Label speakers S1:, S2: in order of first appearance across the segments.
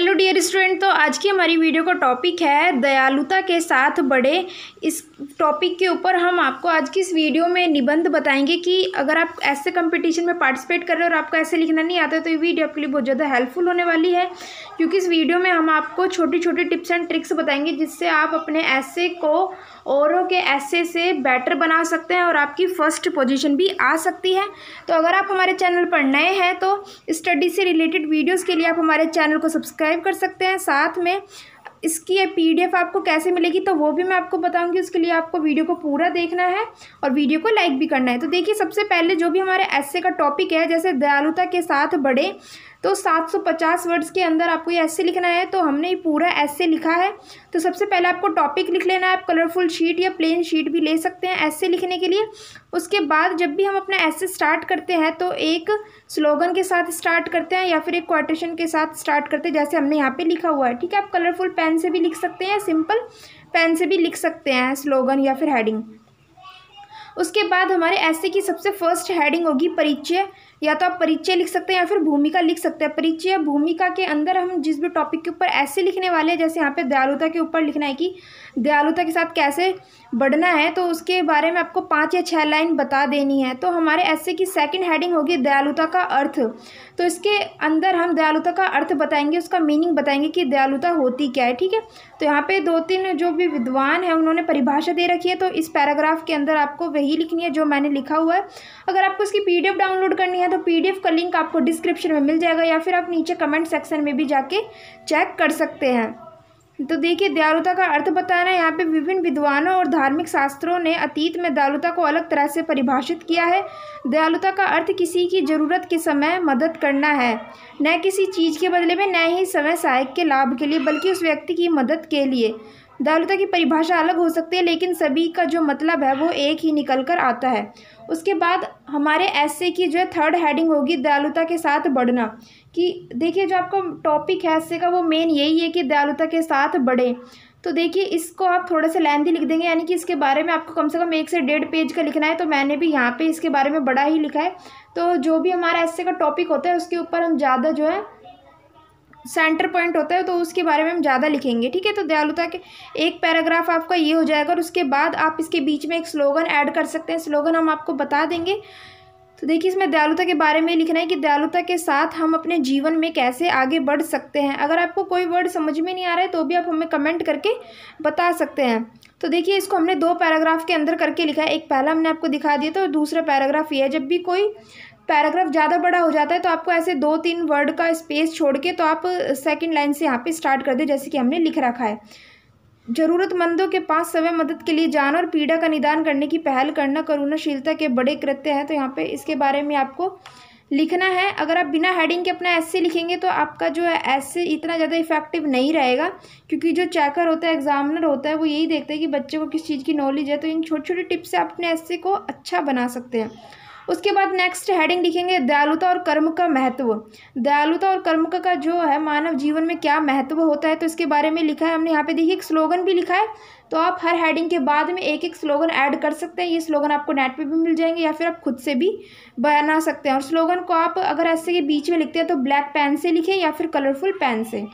S1: hello dear student तो आज की हमारी वीडियो का टॉपिक है दयालुता के साथ बड़े इस टॉपिक के ऊपर हम आपको आज की इस वीडियो में निबंध बताएंगे कि अगर आप ऐसे कंपटीशन में पार्टिसिपेट कर रहे हो और आपको ऐसे लिखना नहीं आता तो ये वीडियो आपके लिए बहुत ज़्यादा हेल्पफुल होने वाली है क्योंकि इस वीडियो में हम आपको छोटी छोटी टिप्स एंड ट्रिक्स बताएंगे जिससे आप अपने ऐसे को औरों के ऐसे से बेटर बना सकते हैं और आपकी फ़र्स्ट पोजीशन भी आ सकती है तो अगर आप हमारे चैनल पर नए हैं तो स्टडी से रिलेटेड वीडियोस के लिए आप हमारे चैनल को सब्सक्राइब कर सकते हैं साथ में इसकी ये पीडीएफ आपको कैसे मिलेगी तो वो भी मैं आपको बताऊंगी उसके लिए आपको वीडियो को पूरा देखना है और वीडियो को लाइक भी करना है तो देखिए सबसे पहले जो भी हमारे ऐसे का टॉपिक है जैसे दयालुता के साथ बड़े तो 750 वर्ड्स के अंदर आपको ये ऐसे लिखना है तो हमने ये पूरा ऐसे लिखा है तो सबसे पहले आपको टॉपिक लिख लेना है आप कलरफुल शीट या प्लेन शीट भी ले सकते हैं ऐसे लिखने के लिए उसके बाद जब भी हम अपना ऐसे स्टार्ट करते हैं तो एक स्लोगन के साथ स्टार्ट करते हैं या फिर एक क्वाटेशन के साथ स्टार्ट करते हैं जैसे हमने यहाँ पर लिखा हुआ है ठीक है आप कलरफुल पेन से भी लिख सकते हैं सिंपल पेन से भी लिख सकते हैं स्लोगन या फिर हेडिंग उसके बाद हमारे ऐसे की सबसे फर्स्ट हेडिंग होगी परिचय या तो आप परिचय लिख सकते हैं या फिर भूमिका लिख सकते हैं परिचय भूमिका के अंदर हम जिस भी टॉपिक के ऊपर ऐसे लिखने वाले हैं जैसे यहाँ पे दयालुता के ऊपर लिखना है कि दयालुता के साथ कैसे बढ़ना है तो उसके बारे में आपको पाँच या छः लाइन बता देनी है तो हमारे ऐसे की सेकेंड हेडिंग होगी दयालुता का अर्थ तो इसके अंदर हम दयालुता का अर्थ बताएंगे उसका मीनिंग बताएंगे कि दयालुता होती क्या है ठीक है तो यहाँ पर दो तीन जो भी विद्वान हैं उन्होंने परिभाषा दे रखी है तो इस पैराग्राफ के अंदर आपको वही लिखनी है जो मैंने लिखा हुआ है अगर आपको इसकी पी डाउनलोड करनी है तो पी का लिंक आपको डिस्क्रिप्शन में मिल जाएगा या फिर आप नीचे कमेंट सेक्शन में भी जाके चेक कर सकते हैं तो देखिए दयालुता का अर्थ बताना यहाँ पे विभिन्न विद्वानों और धार्मिक शास्त्रों ने अतीत में दयालुता को अलग तरह से परिभाषित किया है दयालुता का अर्थ किसी की ज़रूरत के समय मदद करना है न किसी चीज़ के बदले में न ही समय सहायक के लाभ के लिए बल्कि उस व्यक्ति की मदद के लिए दारुलता की परिभाषा अलग हो सकती है लेकिन सभी का जो मतलब है वो एक ही निकल कर आता है उसके बाद हमारे ऐसे की जो है थर्ड हेडिंग होगी दयालुता के साथ बढ़ना कि देखिए जो आपका टॉपिक है ऐसे का वो मेन यही है कि दयालुता के साथ बढ़े तो देखिए इसको आप थोड़ा सा लेंदी लिख देंगे यानी कि इसके बारे में आपको कम से कम एक से डेढ़ पेज का लिखना है तो मैंने भी यहाँ पे इसके बारे में बड़ा ही लिखा है तो जो भी हमारा ऐसे का टॉपिक होता है उसके ऊपर हम ज़्यादा जो है सेंटर पॉइंट होता है तो उसके बारे में हम ज़्यादा लिखेंगे ठीक है तो दयालुता के एक पैराग्राफ आपका ये हो जाएगा और उसके बाद आप इसके बीच में एक स्लोगन ऐड कर सकते हैं स्लोगन हम आपको बता देंगे तो देखिए इसमें दयालुता के बारे में लिखना है कि दयालुता के साथ हम अपने जीवन में कैसे आगे बढ़ सकते हैं अगर आपको कोई वर्ड समझ में नहीं आ रहा है तो भी आप हमें कमेंट करके बता सकते हैं तो देखिए इसको हमने दो पैराग्राफ के अंदर करके लिखा है एक पहला हमने आपको दिखा दिया तो दूसरा पैराग्राफ ये है जब भी कोई पैराग्राफ ज़्यादा बड़ा हो जाता है तो आपको ऐसे दो तीन वर्ड का स्पेस छोड़ के तो आप सेकंड लाइन से यहाँ पे स्टार्ट कर दें जैसे कि हमने लिख रखा है जरूरतमंदों के पास समय मदद के लिए जान और पीड़ा का निदान करने की पहल करना करुणाशीलता के बड़े कृत्य हैं तो यहाँ पे इसके बारे में आपको लिखना है अगर आप बिना हेडिंग के अपना ऐसे लिखेंगे तो आपका जो है ऐसे इतना ज़्यादा इफेक्टिव नहीं रहेगा क्योंकि जो चेकर होता है एग्जामिनर होता है वो यही देखते हैं कि बच्चे को किस चीज़ की नॉलेज है तो इन छोटे छोटे टिप्स से आप अपने ऐसे को अच्छा बना सकते हैं उसके बाद नेक्स्ट हेडिंग लिखेंगे दयालुता और कर्म का महत्व दयालुता और कर्म का जो है मानव जीवन में क्या महत्व होता है तो इसके बारे में लिखा है हमने यहाँ पे देखिए एक स्लोगन भी लिखा है तो आप हर हेडिंग के बाद में एक एक स्लोगन ऐड कर सकते हैं ये स्लोगन आपको नेट पे भी मिल जाएंगे या फिर आप खुद से भी बना सकते हैं और स्लोगन को आप अगर ऐसे के बीच में लिखते हैं तो ब्लैक पेन से लिखें या फिर कलरफुल पेन से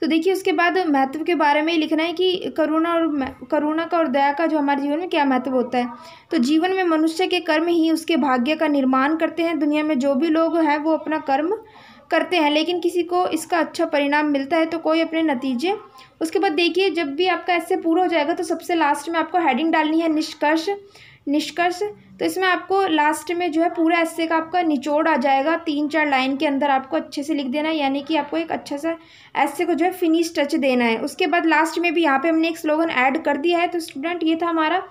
S1: तो देखिए उसके बाद महत्व के बारे में लिखना है कि करुणा और करुणा का और दया का जो हमारे जीवन में क्या महत्व होता है तो जीवन में मनुष्य के कर्म ही उसके भाग्य का निर्माण करते हैं दुनिया में जो भी लोग हैं वो अपना कर्म करते हैं लेकिन किसी को इसका अच्छा परिणाम मिलता है तो कोई अपने नतीजे उसके बाद देखिए जब भी आपका ऐसे पूरा हो जाएगा तो सबसे लास्ट में आपको हेडिंग डालनी है निष्कर्ष निष्कर्ष तो इसमें आपको लास्ट में जो है पूरा ऐसे का आपका निचोड़ आ जाएगा तीन चार लाइन के अंदर आपको अच्छे से लिख देना है यानी कि आपको एक अच्छा सा ऐसे को जो है फिनिश टच देना है उसके बाद लास्ट में भी यहाँ पे हमने एक स्लोगन ऐड कर दिया है तो स्टूडेंट ये था हमारा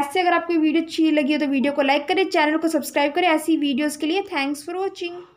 S1: ऐसे अगर आपको वीडियो अच्छी लगी हो तो वीडियो को लाइक करें चैनल को सब्सक्राइब करें ऐसी वीडियोज़ के लिए थैंक्स फॉर वॉचिंग